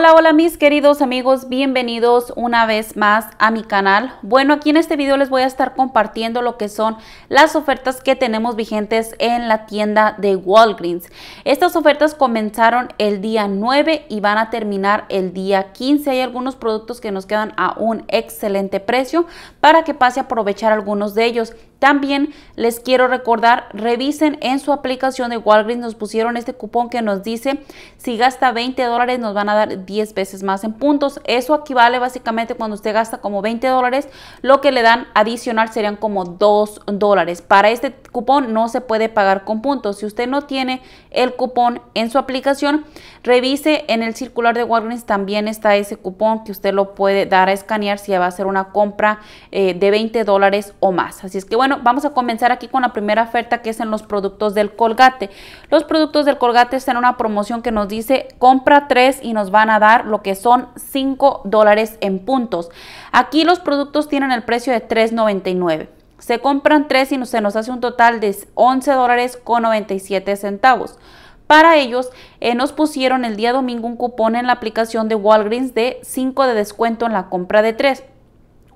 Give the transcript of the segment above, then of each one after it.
Hola, hola mis queridos amigos, bienvenidos una vez más a mi canal. Bueno, aquí en este video les voy a estar compartiendo lo que son las ofertas que tenemos vigentes en la tienda de Walgreens. Estas ofertas comenzaron el día 9 y van a terminar el día 15. Hay algunos productos que nos quedan a un excelente precio para que pase a aprovechar algunos de ellos. También les quiero recordar, revisen en su aplicación de Walgreens, nos pusieron este cupón que nos dice si gasta 20 dólares nos van a dar 10 veces más en puntos. Eso equivale básicamente cuando usted gasta como 20 dólares, lo que le dan adicional serían como 2 dólares. Para este cupón no se puede pagar con puntos. Si usted no tiene el cupón en su aplicación, revise en el circular de Walgreens también está ese cupón que usted lo puede dar a escanear si va a hacer una compra eh, de 20 dólares o más. Así es que bueno, vamos a comenzar aquí con la primera oferta que es en los productos del Colgate. Los productos del Colgate están en una promoción que nos dice compra 3 y nos van a dar lo que son 5 dólares en puntos. Aquí los productos tienen el precio de 3.99. Se compran 3 y se nos hace un total de 11 dólares con 97 centavos. Para ellos eh, nos pusieron el día domingo un cupón en la aplicación de Walgreens de 5 de descuento en la compra de 3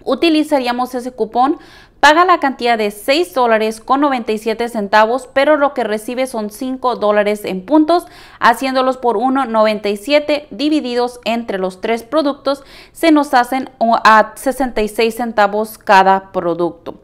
utilizaríamos ese cupón paga la cantidad de 6 dólares con 97 centavos, pero lo que recibe son 5 dólares en puntos, haciéndolos por 1.97 divididos entre los tres productos, se nos hacen a 66 centavos cada producto.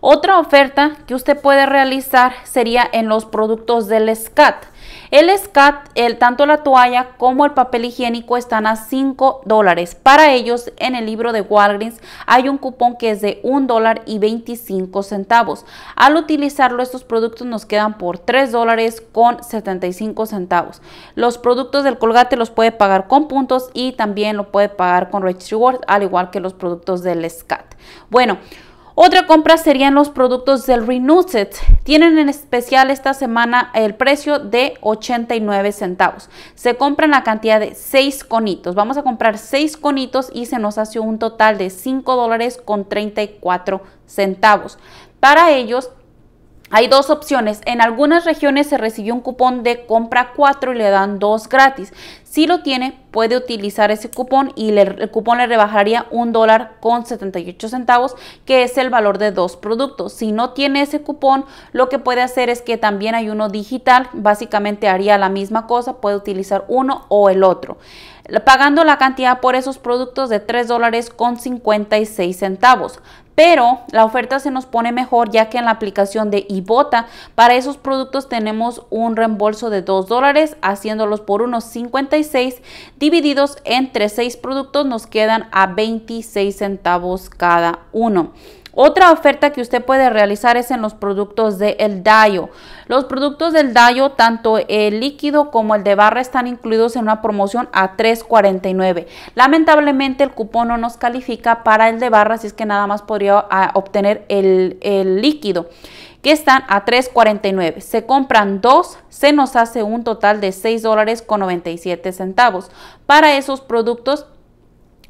Otra oferta que usted puede realizar sería en los productos del SCAT. El SCAT, el, tanto la toalla como el papel higiénico están a 5 dólares. Para ellos, en el libro de Walgreens hay un cupón que es de 1 dólar y 25 centavos. Al utilizarlo, estos productos nos quedan por 3 dólares con 75 centavos. Los productos del Colgate los puede pagar con puntos y también lo puede pagar con Rich Rewards, al igual que los productos del SCAT. Bueno, otra compra serían los productos del Set. Tienen en especial esta semana el precio de 89 centavos. Se compran la cantidad de 6 conitos. Vamos a comprar 6 conitos y se nos hace un total de 5 dólares con 34 centavos. Para ellos hay dos opciones. En algunas regiones se recibió un cupón de compra 4 y le dan 2 gratis. Si lo tiene, puede utilizar ese cupón y el cupón le rebajaría un dólar con 78 centavos, que es el valor de dos productos. Si no tiene ese cupón, lo que puede hacer es que también hay uno digital. Básicamente haría la misma cosa, puede utilizar uno o el otro pagando la cantidad por esos productos de $3 dólares con 56 centavos pero la oferta se nos pone mejor ya que en la aplicación de Ibota para esos productos tenemos un reembolso de 2 dólares haciéndolos por unos 56 divididos entre 6 productos nos quedan a 26 centavos cada uno. Otra oferta que usted puede realizar es en los productos del el Dayo. Los productos del Dayo, tanto el líquido como el de barra, están incluidos en una promoción a $3.49. Lamentablemente el cupón no nos califica para el de barra, así es que nada más podría ah, obtener el, líquido que están a 3.49. Se compran dos, se nos hace un total de $6.97. dólares con centavos. Para esos productos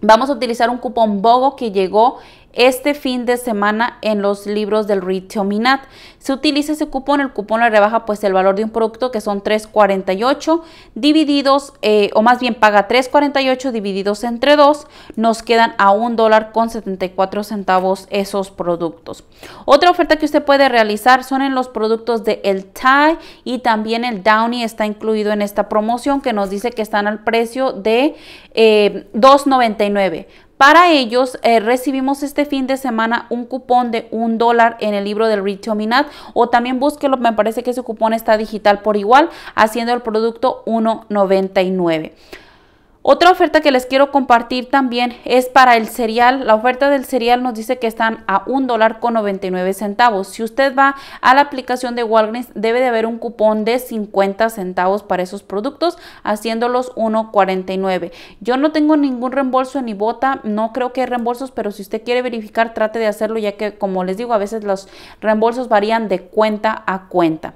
vamos a utilizar un cupón BOGO que llegó este fin de semana en los libros del Minat. Se utiliza ese cupón, el cupón la rebaja pues el valor de un producto que son 3.48 divididos, eh, o más bien paga 3.48 divididos entre dos, nos quedan a un dólar con 74 centavos esos productos. Otra oferta que usted puede realizar son en los productos de el Thai y también el Downy está incluido en esta promoción que nos dice que están al precio de eh, 2.99. Para ellos eh, recibimos este fin de semana un cupón de un dólar en el libro del rich Minat o también búsquelo, me parece que ese cupón está digital por igual, haciendo el producto 1.99. Otra oferta que les quiero compartir también es para el cereal. La oferta del cereal nos dice que están a un dólar con 99 centavos. Si usted va a la aplicación de Walgreens, debe de haber un cupón de 50 centavos para esos productos, haciéndolos 1.49. Yo no tengo ningún reembolso en bota, no creo que hay reembolsos, pero si usted quiere verificar, trate de hacerlo, ya que como les digo, a veces los reembolsos varían de cuenta a cuenta.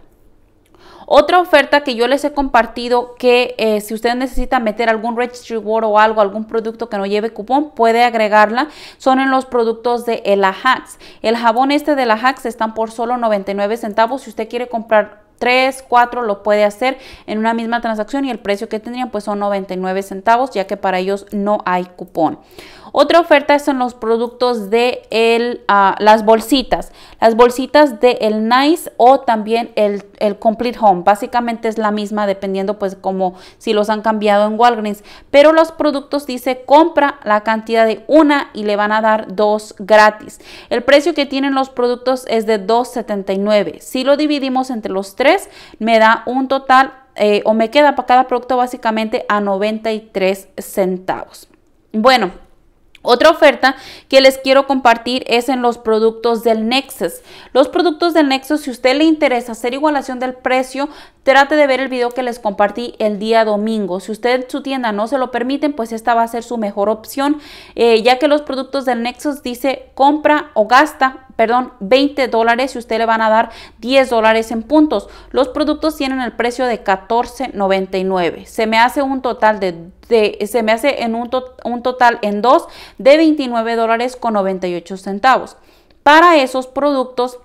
Otra oferta que yo les he compartido que eh, si usted necesita meter algún registry word o algo, algún producto que no lleve cupón, puede agregarla. Son en los productos de Elahax. El jabón este de Hax están por solo 99 centavos. Si usted quiere comprar 3, 4 lo puede hacer en una misma transacción y el precio que tendrían pues son 99 centavos ya que para ellos no hay cupón. Otra oferta son los productos de el, ah, las bolsitas, las bolsitas de el Nice o también el, Complete Home. Básicamente es la misma dependiendo pues como si los han cambiado en Walgreens. Pero los productos dice compra la cantidad de una y le van a dar dos gratis. El precio que tienen los productos es de 2.79. Si lo dividimos entre los tres me da un total eh, o me queda para cada producto básicamente a 93 centavos. Bueno, otra oferta que les quiero compartir es en los productos del Nexus. Los productos del Nexus, si usted le interesa hacer igualación del precio, trate de ver el video que les compartí el día domingo. Si usted su tienda no se lo permiten, pues esta va a ser su mejor opción, eh, ya que los productos del Nexus dice compra o gasta perdón, 20 dólares y usted le van a dar 10 dólares en puntos. Los productos tienen el precio de 14.99. Se me hace un total de, se me hace en un, total en dos de 29 dólares con 98 centavos. Para esos productos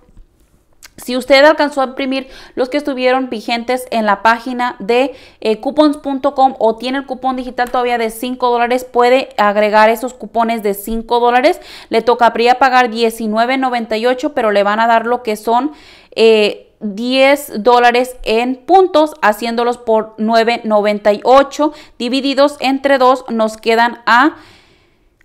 si usted alcanzó a imprimir los que estuvieron vigentes en la página de eh, coupons.com o tiene el cupón digital todavía de 5 dólares, puede agregar esos cupones de 5 dólares. Le tocaría pagar $19.98, pero le van a dar lo que son... 10 eh, dólares en puntos, haciéndolos por 9.98 divididos entre dos nos quedan a,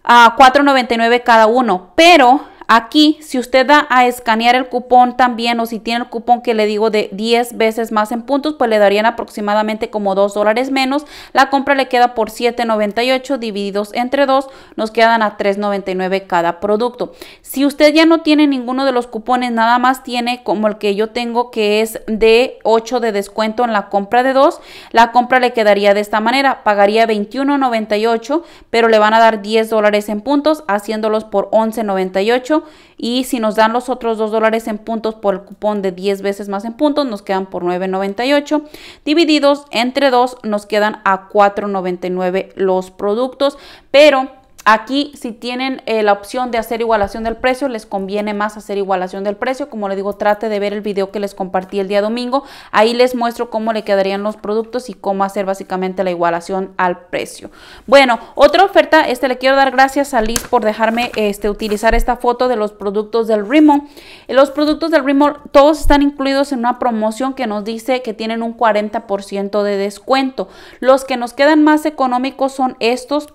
a 4.99 cada uno. Pero Aquí, si usted da a escanear el cupón también o si tiene el cupón que le digo de 10 veces más en puntos, pues le darían aproximadamente como 2 dólares menos. La compra le queda por 7.98 divididos entre 2, nos quedan a 3.99 cada producto. Si usted ya no tiene ninguno de los cupones, nada más tiene como el que yo tengo que es de 8 de descuento en la compra de 2, la compra le quedaría de esta manera, pagaría 21.98, pero le van a dar 10 dólares en puntos, haciéndolos por 11.98 y si nos dan los otros 2 dólares en puntos por el cupón de 10 veces más en puntos, nos quedan por 9.98. Divididos entre 2 nos quedan a 4.99 los productos, pero Aquí si tienen eh, la opción de hacer igualación del precio, les conviene más hacer igualación del precio. Como le digo, trate de ver el video que les compartí el día domingo. Ahí les muestro cómo le quedarían los productos y cómo hacer básicamente la igualación al precio. Bueno, otra oferta, este le quiero dar gracias a Liz por dejarme este, utilizar esta foto de los productos del Rimo. Los productos del Rimo todos están incluidos en una promoción que nos dice que tienen un 40% de descuento. Los que nos quedan más económicos son estos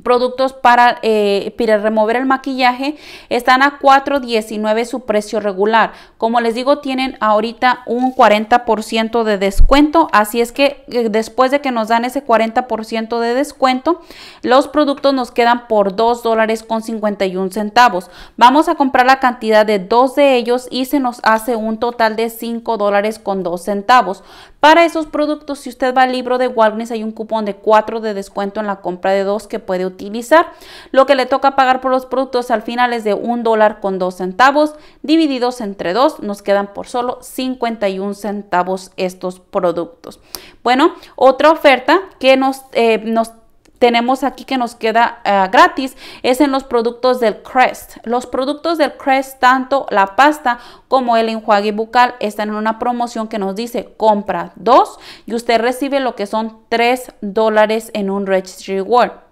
productos eh, para, remover el maquillaje están a 4.19 su precio regular. Como les digo, tienen ahorita un 40% de descuento, así es que eh, después de que nos dan ese 40% de descuento, los productos nos quedan por 2 dólares con 51 centavos. Vamos a comprar la cantidad de dos de ellos y se nos hace un total de 5 dólares con 2 centavos. Para esos productos, si usted va al libro de Walgreens, hay un cupón de 4 de descuento en la compra de dos que puede utilizar. Lo que le toca pagar por los productos al final es de un dólar con dos centavos, divididos entre dos, nos quedan por solo 51 centavos estos productos. Bueno, otra oferta que nos, eh, nos tenemos aquí que nos queda eh, gratis es en los productos del Crest. Los productos del Crest, tanto la pasta como el enjuague bucal, están en una promoción que nos dice compra dos y usted recibe lo que son tres dólares en un Registry Reward.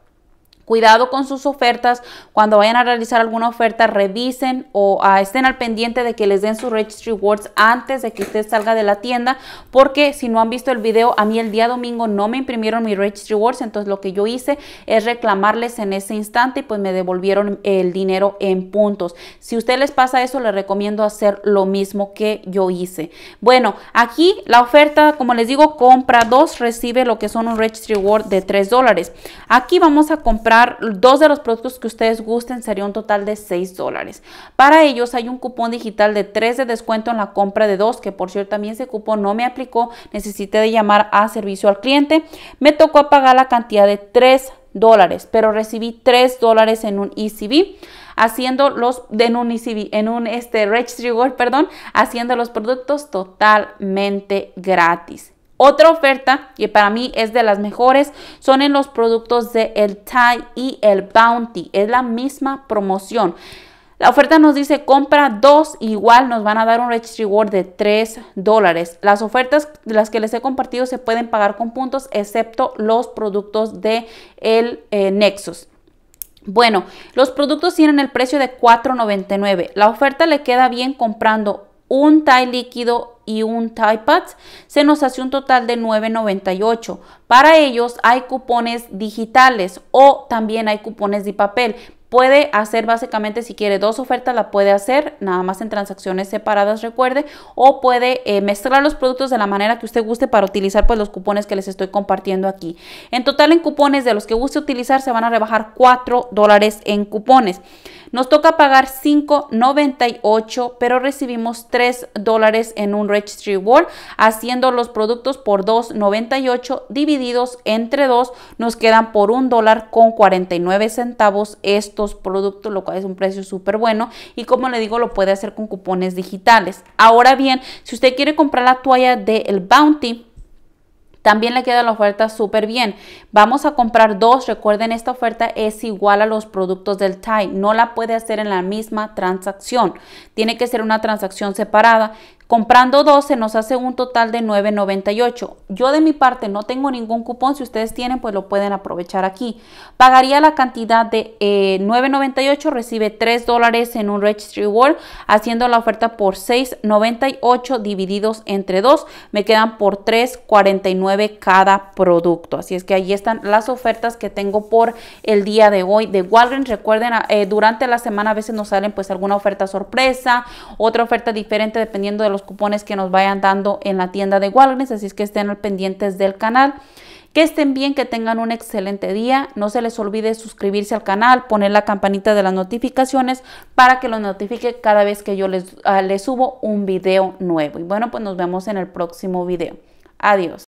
Cuidado con sus ofertas. Cuando vayan a realizar alguna oferta, revisen o ah, estén al pendiente de que les den sus Registry Rewards antes de que usted salga de la tienda. Porque si no han visto el video, a mí el día domingo no me imprimieron mi Registry Rewards. Entonces lo que yo hice es reclamarles en ese instante y pues me devolvieron el dinero en puntos. Si a usted les pasa eso, les recomiendo hacer lo mismo que yo hice. Bueno, aquí la oferta, como les digo, compra dos, recibe lo que son un Registry Reward de 3 dólares. Aquí vamos a comprar dos de los productos que ustedes gusten sería un total de 6 dólares. Para ellos hay un cupón digital de 3 de descuento en la compra de dos, que por cierto también ese cupón no me aplicó, necesité de llamar a servicio al cliente. Me tocó pagar la cantidad de 3 dólares, pero recibí 3 dólares en un ECB haciendo los de un ECB, en un este registry perdón, haciendo los productos totalmente gratis. Otra oferta que para mí es de las mejores son en los productos de el Thai y el Bounty. Es la misma promoción. La oferta nos dice compra dos, igual nos van a dar un Rich Reward de 3 dólares. Las ofertas de las que les he compartido se pueden pagar con puntos, excepto los productos de el eh, Nexus. Bueno, los productos tienen el precio de $4.99. La oferta le queda bien comprando un Thai líquido, y un Typepad, se nos hace un total de 9.98. Para ellos hay cupones digitales o también hay cupones de papel, Puede hacer básicamente si quiere dos ofertas, la puede hacer nada más en transacciones separadas, recuerde, o puede eh, mezclar los productos de la manera que usted guste para utilizar pues los cupones que les estoy compartiendo aquí. En total en cupones de los que guste utilizar se van a rebajar 4 dólares en cupones. Nos toca pagar 5.98, pero recibimos 3 dólares en un Registry world. haciendo los productos por 2.98 divididos entre 2, nos quedan por 1 dólar con 49 centavos. Esto productos, lo cual es un precio súper bueno. Y como le digo, lo puede hacer con cupones digitales. Ahora bien, si usted quiere comprar la toalla del el Bounty, también le queda la oferta súper bien. Vamos a comprar dos. Recuerden, esta oferta es igual a los productos del TIE. No la puede hacer en la misma transacción. Tiene que ser una transacción separada. Comprando 12 nos hace un total de 9.98. Yo de mi parte no tengo ningún cupón. Si ustedes tienen, pues lo pueden aprovechar aquí. Pagaría la cantidad de 9.98, eh, recibe 3 dólares en un Registry World, haciendo la oferta por 6.98 divididos entre 2. Me quedan por 3.49 cada producto. Así es que ahí están las ofertas que tengo por el día de hoy de Walgreens. Recuerden, eh, durante la semana a veces nos salen pues alguna oferta sorpresa, otra oferta diferente dependiendo de los los cupones que nos vayan dando en la tienda de Walgreens, así es que estén al pendientes del canal. Que estén bien, que tengan un excelente día. No se les olvide suscribirse al canal, poner la campanita de las notificaciones para que los notifique cada vez que yo les, ah, les subo un video nuevo. Y bueno, pues nos vemos en el próximo video. Adiós.